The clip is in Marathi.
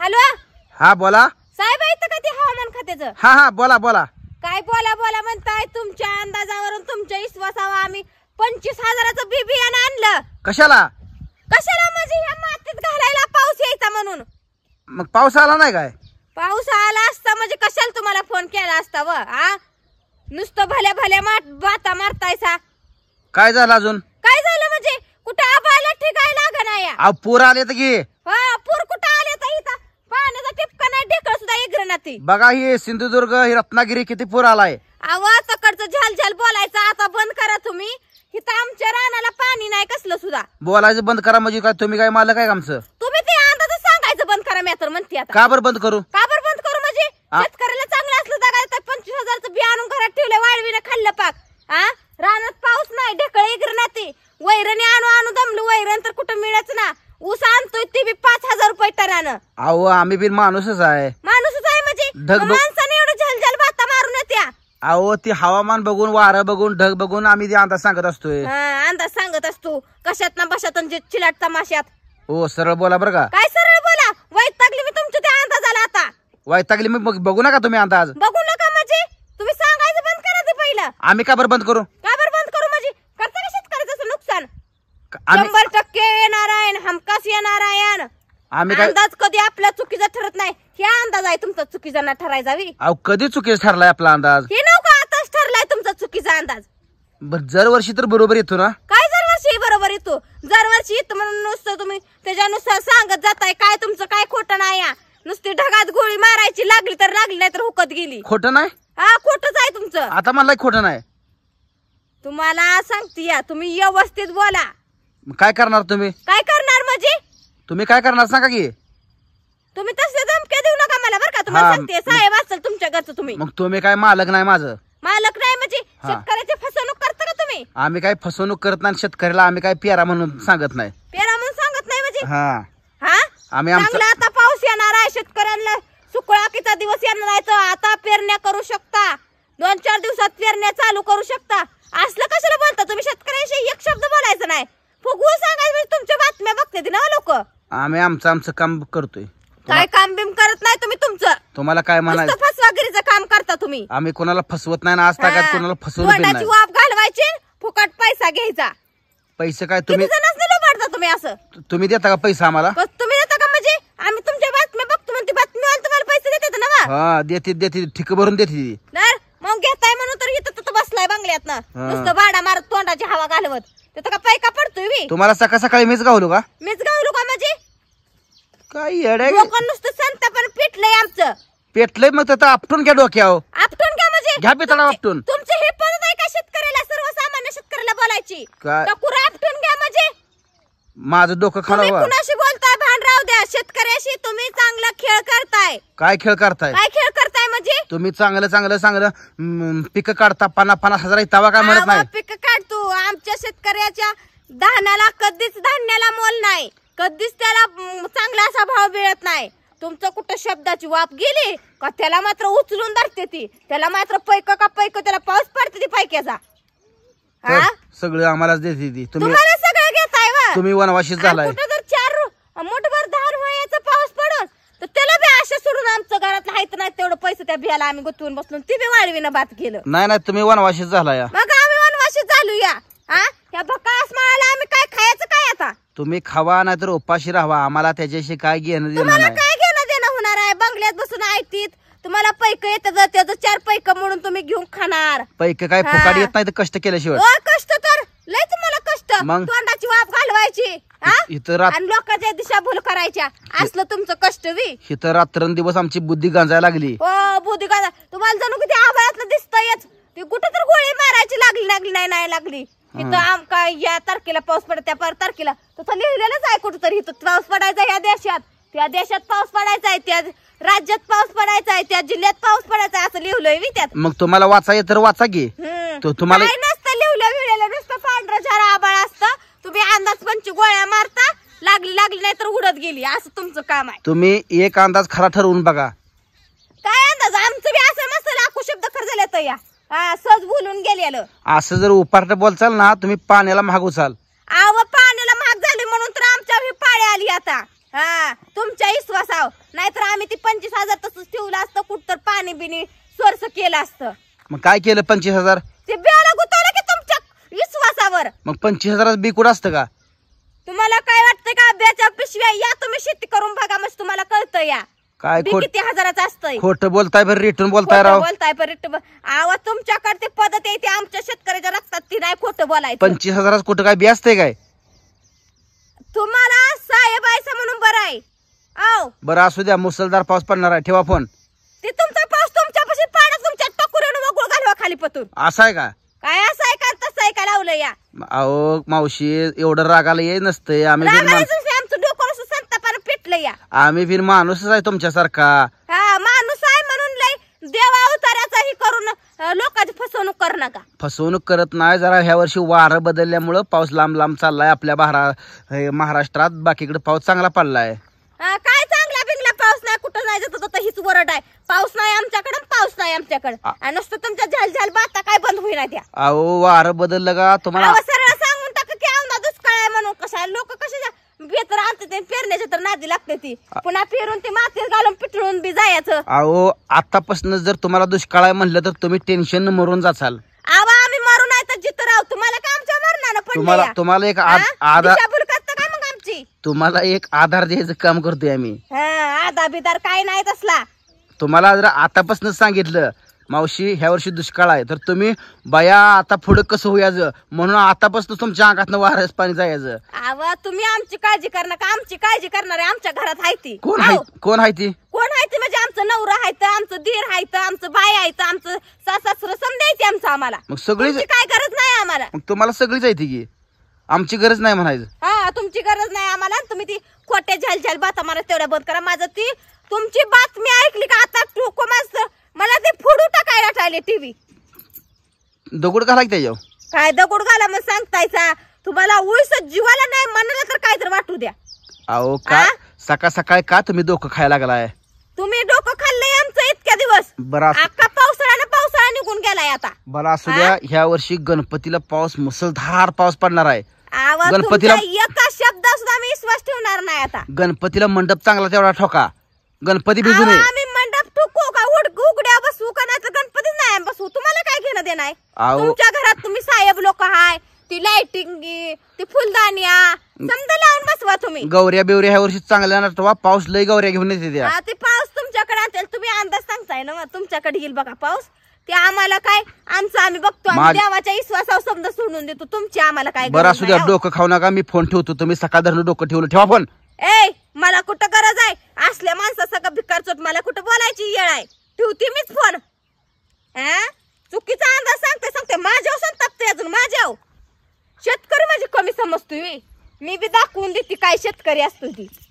हॅलो हा बोला साहेब आहेत का ते हवामान खात्याचं हा हा बोला बोला काय बोला बोला म्हणताय तुमच्या अंदाजावरून तुमच्या विश्वासावर आम्ही पंचवीस हजाराचं बी बियाणं आणलं कशाला कशाला म्हणजे ह्या मातीत घालायला पाऊस यायचा म्हणून मग पाऊस आला नाही काय पाऊस आला असता म्हणजे कशाला तुम्हाला फोन केला असता व हा नुसतं भल्या भल्या मात बाता मारतायसा काय झालं अजून काय झालं म्हणजे कुठं आबायला ठिकाय लागणार पूर आले तर की हा पूर कुठं आले तर इथं जाते बघा ही सिंधुदुर्ग ही रत्नागिरी किती पूर आलाय आवाज सकडचं झाल झाल बोलायचं आता बंद करा तुम्ही इथं आमच्या रानाला पाणी नाही कसलं सुद्धा बोलायचं बंद करा म्हणजे काय तुम्ही काय मालक आहे आमचं तुम्ही ते आता सांगायचं बंद करा मी तर म्हणते आता काबर बंद करू काबर बंद करू म्हणजे शेतकऱ्याला चांगलं असलं तर तर पंचवीस हजारचं बी आणून घरात ठेवलं वाळवीनं खाल्लं पाक हा रानात पाऊस नाही ढेकळे इकडे ना ते आणू आणू दमलं वैरण तर कुठं मिळत ना ऊस आणतोय ते बी पाच हजार रुपये टरानं अहो आम्ही बी माणूसच आहे ढग बघ- माणसाने एवढं झलझल मारून येत्या अहो ते हवामान बघून वारं बघून ढग बघून आम्ही ते अंदाज सांगत असतोय अंदाज सांगत असतो कशात ना बशात आणि जे चिलाट तमाशात हो सरळ बोला बरं का काय सरळ बोला वैतागली मी तुमच्या त्या आला आता वैतागली मी बघ- बघू नका तुम्ही अंदाज बघू नका म्हणजे तुम्ही सांगायचं बंद करा ते पहिलं आम्ही का बरं बंद करू का बरं बंद करू म्हणजे करता का शेतकऱ्याचं नुकसान आम्ही शंभर टक्के नारायण हमकास या आम्ही अंदाज कधी आपला चुकीचा ठरत नाही हे अंदाज आहे तुमचा चुकीचा ना ठरायचा अहो कधी चुकीच ठरलाय आपला अंदाज हे नव्हता आताच ठरलाय तुमचा चुकीचा अंदाज जर दरवर्षी तर बरोबर येतो ना काय जर वर्षी बरोबर येतो दरवर्षी येतो म्हणून नुसतं तुम्ही त्याच्यानुसार सांगत जाताय काय तुमचं काय खोटं नाही या नुसती ढगात गोळी मारायची लागली तर लागली नाही तर हुकत गेली खोटं नाही हा खोटच आहे तुमचं आता मला खोटं नाही तुम्हाला सांगते या तुम्ही व्यवस्थित बोला काय करणार तुम्ही काय करणार म्हणजे तुम्ही काय करणार सांगा की तुम्ही तसे धमक्या देऊ नका मला बरं का तुम्हाला सांगते साहेब तुमच्या घरचं तुम्ही काय मालक नाही माझं मालक नाही म्हणजे शेतकऱ्याची फसवणूक करता का तुम्ही आम्ही काय फसवणूक करत नाही शेतकऱ्याला आम्ही काय पेरा म्हणून सांगत नाही पेरा म्हणून सांगत नाही म्हणजे हा हा आम्ही आमचं- आता पाऊस येणार आहे शेतकऱ्यांना सुकळाकीचा दिवस येणार आहे आता पेरण्या करू शकता दोन चार दिवसात पेरण्या चालू करू शकता असलं कशाला बोलता तुम्ही शेतकऱ्यांशी एक शब्द बोलायचं नाही फुगवू सांगायचं म्हणजे तुमच्या बातम्या बघते ना लोक आम्ही आमचं आमचं काम करतोय काय काम बिम करत नाही तुम्ही तुमचं तुम्हाला काय म्हणायचं फसवागिरीच वगैरेचं काम करता तुम्ही आम्ही कोणाला फसवत नाही ना आज ताकद कोणाला फसवत वाफ घालवायची फुकट पैसा घ्यायचा पैसे काय तुम्ही तुम्ही असं तुम्ही देता का पैसा आम्हाला तुम्ही देता का म्हणजे आम्ही तुमच्या बातम्या बघतो म्हणते बातमी तुम्हाला पैसे देते ना हा देते देते ठिक भरून देते लावून घेताय म्हणून तर इथं तिथं बसलाय बंगल्यात ना नुसतं भाडा मारत तोंडाची हवा घालवत त्याचा का पैका पडतोय मी तुम्हाला सकाळ सकाळी मीच गावलो का मीच गावलो का माझी काय येडे नुसतं नुसतं पण पिटलंय आमचं पेटलंय मग तर आपटून घ्या डोक्यावर आपटून का म्हणजे घ्या पितळा आपटून. तुमचे हे पण आहे का शेतकऱ्याला सर्वसामान्य शेतकऱ्याला बोलायची आपटून घ्या म्हणजे माझं डोकं खराब कुणाशी बोलताय भांड राहू द्या शेतकऱ्याशी तुम्ही चांगला खेळ करताय काय खेळ करताय काय खेळ तुम्ही चांगलं चांगलं चांगलं पिक काढता पन्नास पन्नास हजार तवा काय म्हणत नाही पिक काढतो आमच्या शेतकऱ्याच्या धान्याला कधीच धान्याला मोल नाही कधीच त्याला चांगला असा भाव मिळत नाही तुमचं कुठं शब्दाची वाप गेली का त्याला मात्र उचलून धरते ती त्याला मात्र पैक का पैक त्याला पाऊस पडते ती पैक्याचा हा सगळं आम्हालाच देते ती तुम्ही तुम्हाला सगळं घेताय वा तुम्ही वनवाशीच झालाय नाही तेवढं पैसे त्या भियाला आम्ही गुतवून बसलो ती बी ना बात केलं नाही नाही तुम्ही वनवाशीच झाला या मग आम्ही वनवाशीच झालो या हा भकास माळाला आम्ही काय खायचं काय आता तुम्ही खावा नाहीतर उपाशी राहावा आम्हाला त्याच्याशी काय घेणं देणं काय घेणं देणं होणार आहे बंगल्यात बसून ऐकतीत तुम्हाला पैक येत त्याचं चार पैक म्हणून तुम्ही घेऊन खाणार पैक काय फुकाट येत नाही तर कष्ट केल्याशिवाय ओ कष्ट तर लय तुम्हाला कष्ट मग? तोंडाची वाफ घालवायची इथं आणि लोकांच्या दिशाभूल करायच्या असलं तुमचं कष्ट वी इथं रात्रंदिवस आमची बुद्धी गांजायला लागली ओ बुद्धी का तुम्हाला जणू किती आभाळातलं दिसतंयच ती कुठं तर गोळी मारायची लागली लागली नाही नाही लागली इथं आमका या तारखेला पाऊस पडत त्या पर तारखेला तसं लिहिलेलंच आहे कुठं तरी इथं पाऊस पडायचा या देशात त्या देशात पाऊस पडायचा आहे त्या राज्यात पाऊस पडायचा आहे त्या जिल्ह्यात पाऊस पडायचा आहे असं लिहिलंय मी त्यात मग तुम्हाला वाचा येत तर वाचा घे तुम्हाला काय नसतं लिहिलं गेली असं तुमचं काम आहे तुम्ही एक अंदाज खरा ठरवून बघा काय अंदाज आमचं बी असं मस्त लाखो शब्द खर्च झाले तर या सहज बोलून असं जर उपार्ट बोलचाल ना तुम्ही पाण्याला मागवचाल आव पाण्याला महाग झाले म्हणून तर आमच्या पाळी आली आता हा तुमच्या विश्वासाव नाहीतर आम्ही ती पंचवीस हजार तसंच ठेवलं असतं कुठतर पाणी बिनी स्वर्स केलं असतं मग काय केलं पंचवीस हजार ते बेळ गुतवलं की तुमच्या विश्वासावर मग पंचवीस हजार बी कुठं असतं का तुम्हाला काय वाटतंय का आंब्याच्या पिशव्या या तुम्ही शेती करून बघा मग तुम्हाला कळतं या काय खोट किती हजाराचं असतंय खोट बोलताय बरं रिटर्न बोलताय राव बोलताय पण रिटर्न आवा तुमच्याकडे ती पद्धत आहे ती आमच्या शेतकऱ्याच्या रक्तात ती नाही खोटं बोलायचं पंचवीस हजारात कुठं काय बी असतंय काय तुम्हाला साहेब आहे म्हणून बरं आहे आओ बरं असू द्या मुसळधार पाऊस पडणार आहे ठेवा फोन ते तुमचा पाऊस तुमच्यापाशी पाडा तुमच्या टकुऱ्यानं वगळ घालवा खाली पतून असाय आहे का काय असं आहे का लावलं या अहो मावशी एवढं रागाला ये नसतं आम्ही फिर आम्ही फिर माणूसच आहे तुमच्यासारखा हा माणूस आहे म्हणून लय देवा करून लोकांची फसवणूक कर नका फसवणूक करत नाही जरा ह्या वर्षी वारं बदलल्यामुळं पाऊस लांब लांब चाललाय आपल्या महाराष्ट्रात बाकीकडे पाऊस चांगला पडलाय पाहिजे तर आहे पाऊस नाही आमच्याकडं पाऊस नाही आमच्याकडे आणि नुसतं तुमच्या झाल झाल बाता काय बंद होईना त्या अहो वारं बदललं का तुम्हाला सरळ सांगून टाक की औंधा दुष्काळ आहे म्हणून कसा लोक कसे बेतर आणते ते तर नादी लागते ती पुन्हा पेरून ती मातीत घालून पिटळून बी जायचं अहो आतापासून जर तुम्हाला दुष्काळ आहे म्हणलं तर तुम्ही टेन्शन मरून जाचाल आबा आम्ही मरून नाही तर जिथं राहू तुम्हाला काय आमच्या मरणार तुम्हाला तुम्हाला एक आद- आधार मग आमची तुम्हाला एक आधार द्यायचं काम करतोय आम्ही नादा बिदार काय नाही तसला तुम्हाला जर आतापासूनच सांगितलं मावशी ह्या वर्षी दुष्काळ आहे तर तुम्ही बाया आता पुढे कसं होयाचं म्हणून आतापासून तुमच्या अंगात वारस पाणी जायचं तुम्ही आमची काळजी करणार का आमची काळजी करणार आहे आमच्या घरात आहे ती कोण आहे कोण आहे ती कोण आहे ती म्हणजे आमचं नवरा आहे आमचं धीर आहे आमचं बाय आहे आमचं सासर समजायची आमचं आम्हाला मग सगळी काय गरज नाही आम्हाला तुम्हाला सगळीच आहे ती की आमची गरज नाही म्हणायचं हा तुमची गरज नाही आम्हाला तुम्ही ती खोट्या झलझल बाता मला तेवढ्या बंद करा माझं ती तुमची बातमी ऐकली का आता टोको मस्त मला ते फोडू टाकायला टाळले टीव्ही दगड घाला की त्याच्यावर काय दगड घाला मग सांगतायचा तुम्हाला उळस जीवाला नाही मनाला तर काय तर वाटू द्या अहो का सकाळ सकाळ का तुम्ही डोकं खायला लागलाय तुम्ही डोकं खाल्लंय आमचं इतक्या दिवस बरं असू- पावसाळा निघून गेलाय आता बरं असू ह्या वर्षी गणपतीला पाऊस मुसळधार पाऊस पडणार आहे गणपतीला- एका शब्द सुद्धा मी विश्वास ठेवणार नाही आता गणपतीला मंडप चांगला तेवढा ठोका गणपती भिजू मंडप ठोको का उड उघड्या बसू का नाही गणपती नाही बसू तुम्हाला काय घेणं देणार आहे तुमच्या घरात तुम्ही साहेब लोक हाय ती लाइटिंग ती फुलदाण्या समज लावून बसवा तुम्ही गौऱ्या बिवऱ्या ह्या वर्षी चांगल्या नटवा पाऊस लय गौऱ्या घेऊन येते पाऊस तुमच्याकडे असेल तुम्ही अंदाज सांगताय ना तुमच्याकडे येईल बघा पाऊस ते आम्हाला काय आमचं आम्ही बघतो आम्ही देवाच्या विश्वासावर समजा सोडून देतो तुमची आम्हाला काय बरं असू द्या हो. डोकं खाऊ नका मी फोन ठेवतो तुम्ही सकाळ डोकं ठेवलं ठेवा फोन ए मला कुठं गरज आहे असल्या माणसा सगळं भिकार चोट मला कुठं बोलायची येळ आहे ठेवते मीच फोन हा चुकीचा अंदाज सांगते सांगते माझ्यावर ते अजून माझ्यावर शेतकरी माझी म्हणजे कमी समजतोय मी बी दाखवून देते काय शेतकरी असतो ती